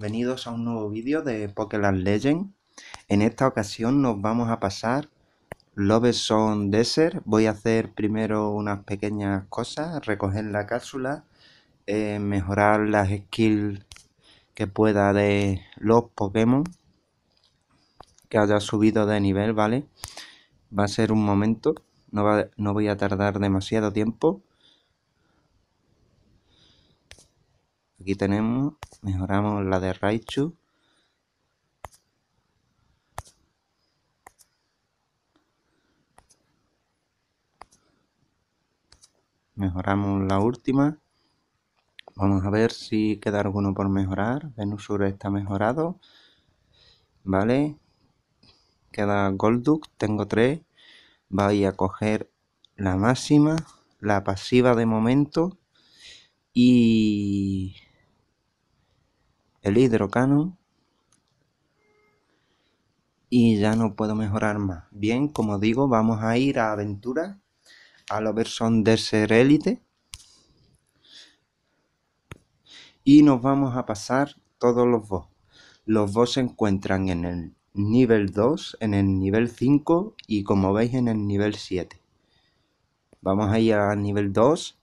Bienvenidos a un nuevo vídeo de Pokémon Legend. En esta ocasión nos vamos a pasar Love Song Desert. Voy a hacer primero unas pequeñas cosas, recoger la cápsula, eh, mejorar las skills que pueda de los Pokémon que haya subido de nivel, ¿vale? Va a ser un momento, no voy a tardar demasiado tiempo. Aquí tenemos, mejoramos la de Raichu. Mejoramos la última. Vamos a ver si queda alguno por mejorar. Venusur está mejorado. Vale. Queda Golduck. Tengo tres. Voy a coger la máxima. La pasiva de momento. Y el hidrocano y ya no puedo mejorar más. Bien, como digo, vamos a ir a aventura a la versión de ser élite y nos vamos a pasar todos los boss. Los dos se encuentran en el nivel 2, en el nivel 5 y como veis en el nivel 7. Vamos a ir al nivel 2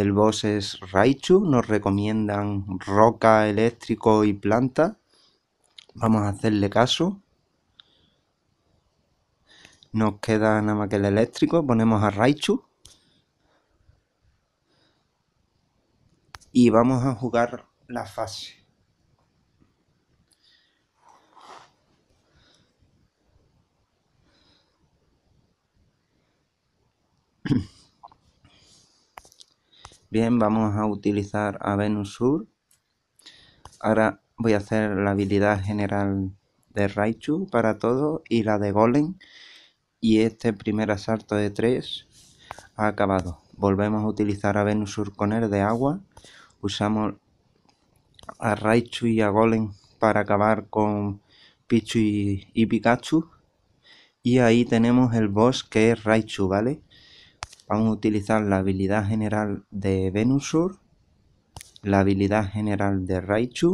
el boss es Raichu, nos recomiendan roca, eléctrico y planta. Vamos a hacerle caso. Nos queda nada más que el eléctrico, ponemos a Raichu. Y vamos a jugar la fase. Bien, vamos a utilizar a Venusur Ahora voy a hacer la habilidad general de Raichu para todo y la de Golem. Y este primer asalto de 3 ha acabado. Volvemos a utilizar a Venusur con el de agua. Usamos a Raichu y a Golem para acabar con Pichu y, y Pikachu. Y ahí tenemos el boss que es Raichu, ¿vale? Vamos a utilizar la habilidad general de Venusur, la habilidad general de Raichu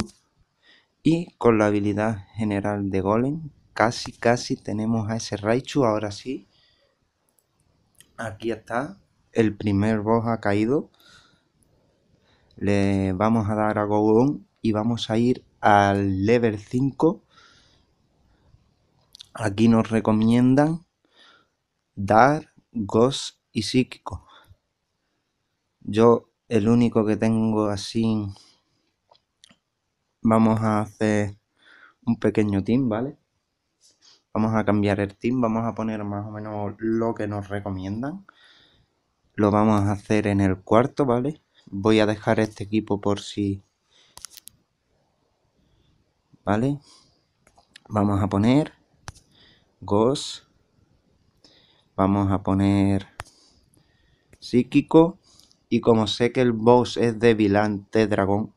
y con la habilidad general de Golem casi casi tenemos a ese Raichu ahora sí. Aquí está, el primer boss ha caído. Le vamos a dar a Gogon y vamos a ir al level 5. Aquí nos recomiendan dar Ghost y psíquico. Yo, el único que tengo así, vamos a hacer un pequeño team, ¿vale? Vamos a cambiar el team, vamos a poner más o menos lo que nos recomiendan. Lo vamos a hacer en el cuarto, ¿vale? Voy a dejar este equipo por si... ¿Vale? Vamos a poner... Ghost. Vamos a poner psíquico. Y como sé que el boss es de ante Dragón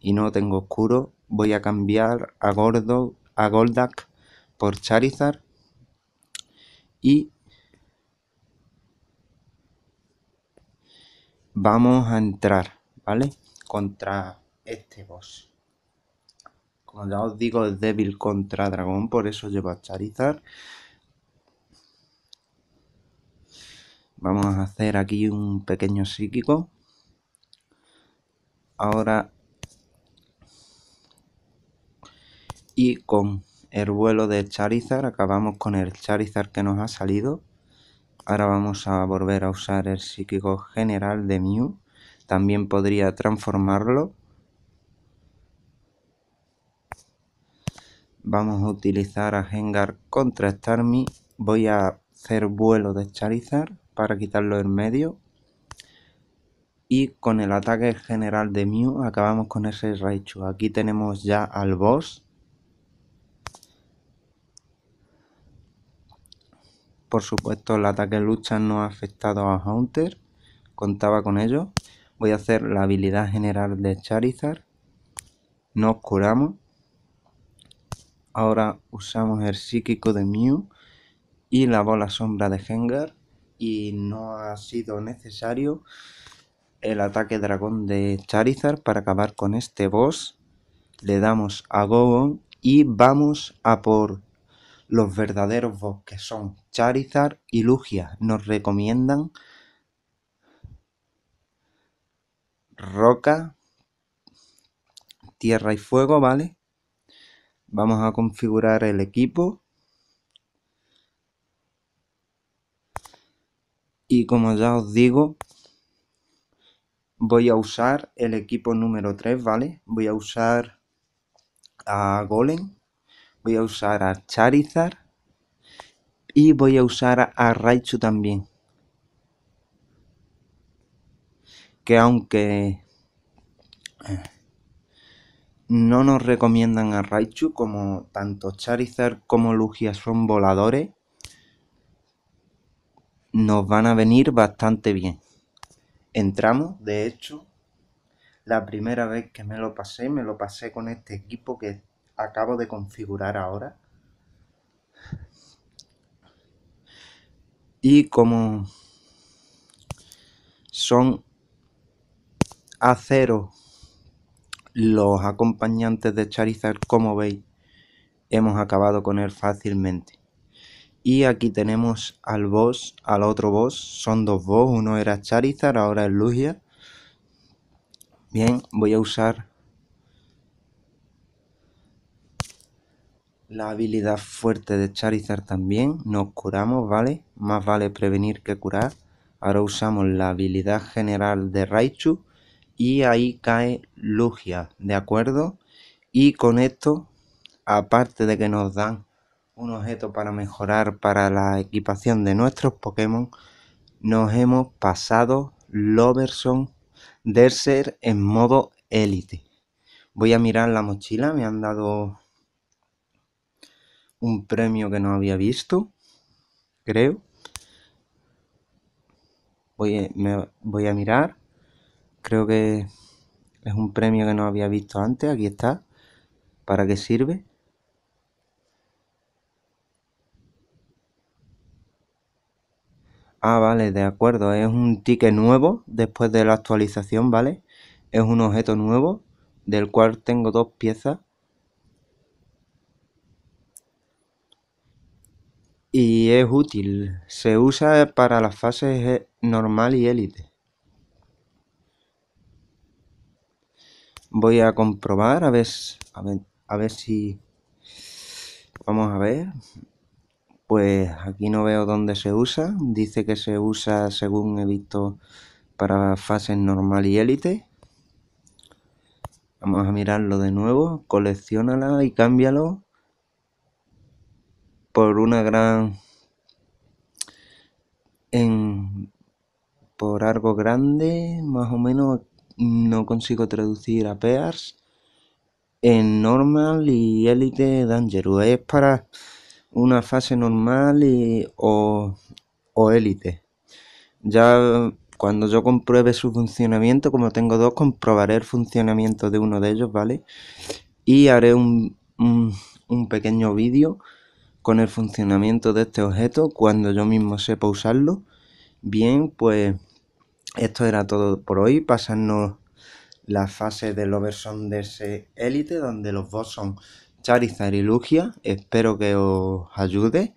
y no tengo oscuro, voy a cambiar a, Gordo, a Goldak por Charizard. Y vamos a entrar, ¿vale? Contra este boss. Como ya os digo, es débil contra dragón, por eso llevo a Charizard. Vamos a hacer aquí un pequeño psíquico. Ahora. Y con el vuelo de Charizard, acabamos con el Charizard que nos ha salido. Ahora vamos a volver a usar el psíquico general de Mew. También podría transformarlo. Vamos a utilizar a Hengar contra Starmie. Voy a hacer vuelo de Charizard para quitarlo en medio. Y con el ataque general de Mew acabamos con ese Raichu. Aquí tenemos ya al boss. Por supuesto el ataque lucha no ha afectado a Hunter. Contaba con ello. Voy a hacer la habilidad general de Charizard. Nos curamos. Ahora usamos el psíquico de Mew y la bola sombra de Hengar y no ha sido necesario el ataque dragón de Charizard para acabar con este boss. Le damos a Gogon y vamos a por los verdaderos boss que son Charizard y Lugia. Nos recomiendan roca, tierra y fuego, ¿vale? Vamos a configurar el equipo y como ya os digo, voy a usar el equipo número 3, ¿vale? Voy a usar a Golem, voy a usar a Charizard y voy a usar a Raichu también. Que aunque eh, no nos recomiendan a Raichu, como tanto Charizard como Lugia son voladores, nos van a venir bastante bien. Entramos, de hecho, la primera vez que me lo pasé, me lo pasé con este equipo que acabo de configurar ahora. Y como son a cero los acompañantes de Charizard, como veis, hemos acabado con él fácilmente. Y aquí tenemos al boss, al otro boss. Son dos boss, uno era Charizard, ahora es Lugia. Bien, voy a usar la habilidad fuerte de Charizard también. Nos curamos, ¿vale? Más vale prevenir que curar. Ahora usamos la habilidad general de Raichu y ahí cae Lugia, ¿de acuerdo? Y con esto, aparte de que nos dan un objeto para mejorar para la equipación de nuestros Pokémon, nos hemos pasado Loverson ser en modo élite. Voy a mirar la mochila, me han dado un premio que no había visto, creo. Voy voy a mirar, creo que es un premio que no había visto antes, aquí está. ¿Para qué sirve? Ah, vale, de acuerdo. Es un ticket nuevo después de la actualización, ¿vale? Es un objeto nuevo del cual tengo dos piezas. Y es útil. Se usa para las fases e-, normal y élite. Voy a comprobar a ver, a ver, a ver si... Vamos a ver. Pues aquí no veo dónde se usa. Dice que se usa, según he visto, para fases normal y élite. Vamos a mirarlo de nuevo. Coleccionala y cámbialo por una gran... Por algo grande, más o menos no consigo traducir a Pears en Normal y Élite Dangerous. Es para una fase normal y, o, élite. Ya cuando yo compruebe su funcionamiento, como tengo dos, comprobaré el funcionamiento de uno de ellos, ¿vale? Y haré un, un, pequeño vídeo con el funcionamiento de este objeto cuando yo mismo sepa usarlo. Bien, pues esto era todo por hoy. Pasarnos la fase del overson de ese élite, donde los bots son Charizard y Lugia. Espero que os ayude.